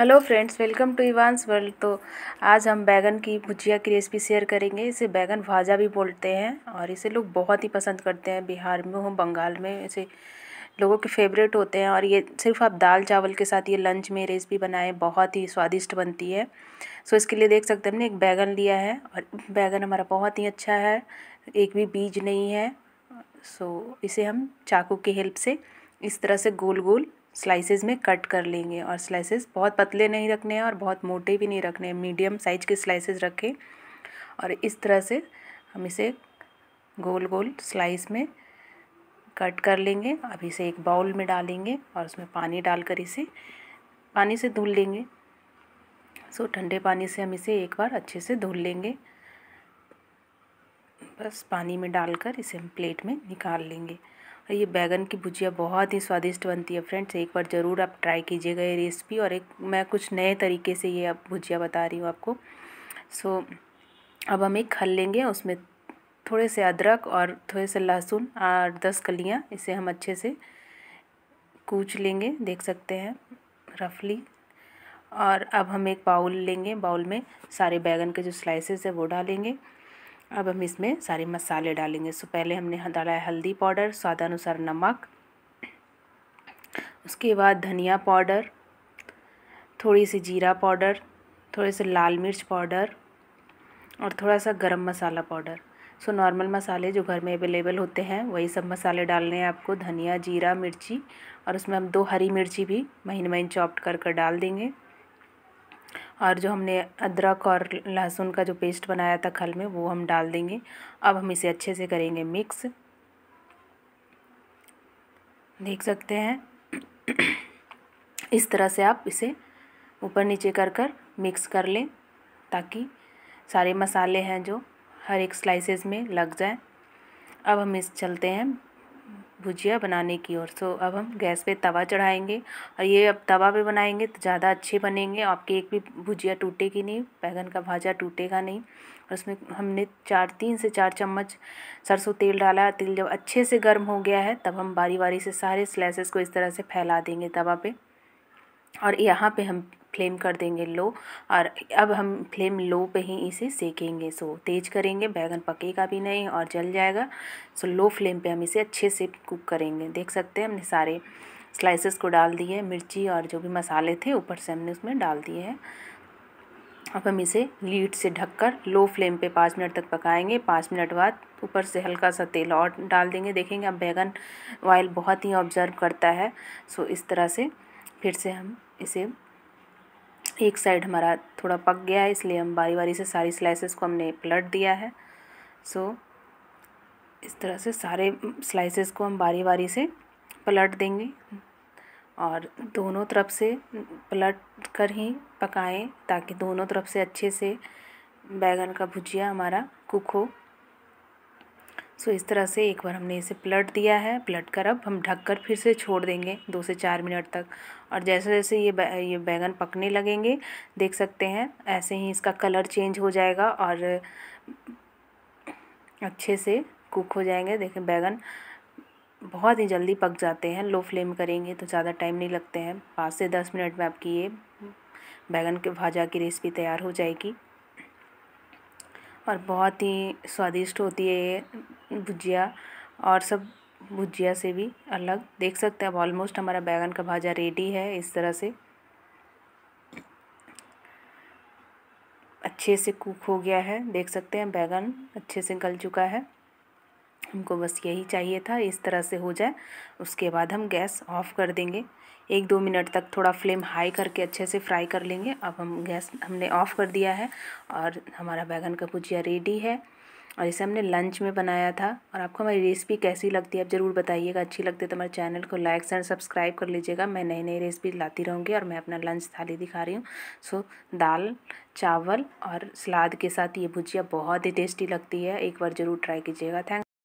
hello friends welcome to Evans world तो आज हम बैगन की भुजिया की रेसिपी शेयर करेंगे इसे बैगन भाजा भी बोलते हैं और इसे लोग बहुत ही पसंद करते हैं बिहार में हो बंगाल में इसे लोगों के फेवरेट होते हैं और ये सिर्फ आप दाल चावल के साथ ये लंच में रेसिपी बनाएं बहुत ही स्वादिष्ट बनती है सो इसके लिए देख सकते हमने एक बैगन लिया है और बैगन हमारा बहुत ही अच्छा है एक भी बीज नहीं है सो इसे हम चाकू की हेल्प से इस तरह से गोल गोल स्लाइसेस में कट कर लेंगे और स्लाइसेस बहुत पतले नहीं रखने हैं और बहुत मोटे भी नहीं रखने हैं मीडियम साइज के स्लाइसेस रखें और इस तरह से हम इसे गोल गोल स्लाइस में कट कर लेंगे अब इसे एक बाउल में डालेंगे और उसमें पानी डालकर इसे पानी से धुल लेंगे सो ठंडे पानी से हम इसे एक बार अच्छे से धुल लेंगे बस पानी में डालकर इसे हम प्लेट में निकाल लेंगे हाँ, ये बैगन की भुजिया बहुत ही स्वादिष्ट बनती है फ्रेंड्स एक बार ज़रूर आप ट्राई कीजिएगा ये रेसिपी और एक मैं कुछ नए तरीके से ये अब भुजिया बता रही हूँ आपको सो अब हम एक खल लेंगे उसमें थोड़े से अदरक और थोड़े से लहसुन और दस कलियाँ इसे हम अच्छे से कूच लेंगे देख सकते हैं रफली और अब हम एक बाउल लेंगे बाउल में सारे बैगन के जो स्लाइसेस है वो डालेंगे अब हम इसमें सारे मसाले डालेंगे सो पहले हमने डाला है हल्दी पाउडर स्वादानुसार नमक उसके बाद धनिया पाउडर थोड़ी सी जीरा पाउडर थोड़े से लाल मिर्च पाउडर और थोड़ा सा गरम मसाला पाउडर सो नॉर्मल मसाले जो घर में अवेलेबल होते हैं वही सब मसाले डालने हैं आपको धनिया जीरा मिर्ची और उसमें हम दो हरी मिर्ची भी महीन महीन चॉप्ट कर कर डाल देंगे और जो हमने अदरक और लहसुन का जो पेस्ट बनाया था खल में वो हम डाल देंगे अब हम इसे अच्छे से करेंगे मिक्स देख सकते हैं इस तरह से आप इसे ऊपर नीचे कर कर मिक्स कर लें ताकि सारे मसाले हैं जो हर एक स्लाइसेस में लग जाए अब हम इस चलते हैं भुजिया बनाने की ओर सो अब हम गैस पे तवा चढ़ाएंगे और ये अब तवा पे बनाएंगे तो ज़्यादा अच्छे बनेंगे आपके एक भी भुजिया टूटेगी नहीं बैगन का भाजा टूटेगा नहीं और उसमें हमने चार तीन से चार चम्मच सरसों तेल डाला तेल जब अच्छे से गर्म हो गया है तब हम बारी बारी से सारे स्लाइसेस को इस तरह से फैला देंगे तवा पर और यहाँ पे हम फ्लेम कर देंगे लो और अब हम फ्लेम लो पे ही इसे सेकेंगे सो तेज़ करेंगे बैगन पकेगा भी नहीं और जल जाएगा सो लो फ्लेम पे हम इसे अच्छे से कुक करेंगे देख सकते हैं हमने सारे स्लाइसेस को डाल दिए मिर्ची और जो भी मसाले थे ऊपर से हमने उसमें डाल दिए हैं अब हम इसे लीड से ढककर लो फ्लेम पे पाँच मिनट तक पकाएंगे पाँच मिनट बाद ऊपर से हल्का सा तेल और डाल देंगे देखेंगे अब बैगन ऑयल बहुत ही ऑब्जर्व करता है सो इस तरह से फिर से हम इसे एक साइड हमारा थोड़ा पक गया है इसलिए हम बारी बारी से सारी स्लाइसेस को हमने पलट दिया है सो so, इस तरह से सारे स्लाइसेस को हम बारी बारी से पलट देंगे और दोनों तरफ से पलट कर ही पकाएं ताकि दोनों तरफ से अच्छे से बैगन का भुजिया हमारा कुक हो सो इस तरह से एक बार हमने इसे पलट दिया है पलट कर अब हम ढककर फिर से छोड़ देंगे दो से चार मिनट तक और जैसे जैसे ये बै, ये बैंगन पकने लगेंगे देख सकते हैं ऐसे ही इसका कलर चेंज हो जाएगा और अच्छे से कुक हो जाएंगे देखें बैगन बहुत ही जल्दी पक जाते हैं लो फ्लेम करेंगे तो ज़्यादा टाइम नहीं लगते हैं पाँच से दस मिनट में आपकी ये बैगन के भाजा की रेसिपी तैयार हो जाएगी और बहुत ही स्वादिष्ट होती है ये भुजिया और सब भुजिया से भी अलग देख सकते हैं अब ऑलमोस्ट हमारा बैगन का भाजा रेडी है इस तरह से अच्छे से कुक हो गया है देख सकते हैं बैगन अच्छे से गल चुका है हमको बस यही चाहिए था इस तरह से हो जाए उसके बाद हम गैस ऑफ कर देंगे एक दो मिनट तक थोड़ा फ्लेम हाई करके अच्छे से फ्राई कर लेंगे अब हम गैस हमने ऑफ़ कर दिया है और हमारा बैगन का भुजिया रेडी है और इसे हमने लंच में बनाया था और आपको हमारी रेसिपी कैसी लगती है आप ज़रूर बताइएगा अच्छी लगती है तो हमारे चैनल को लाइक एंड सब्सक्राइब कर लीजिएगा मैं नई नई रेसिपी लाती रहूँगी और मैं अपना लंच थाली दिखा रही हूँ सो दाल चावल और सलाद के साथ ये भुजिया बहुत ही टेस्टी लगती है एक बार ज़रूर ट्राई कीजिएगा थैंक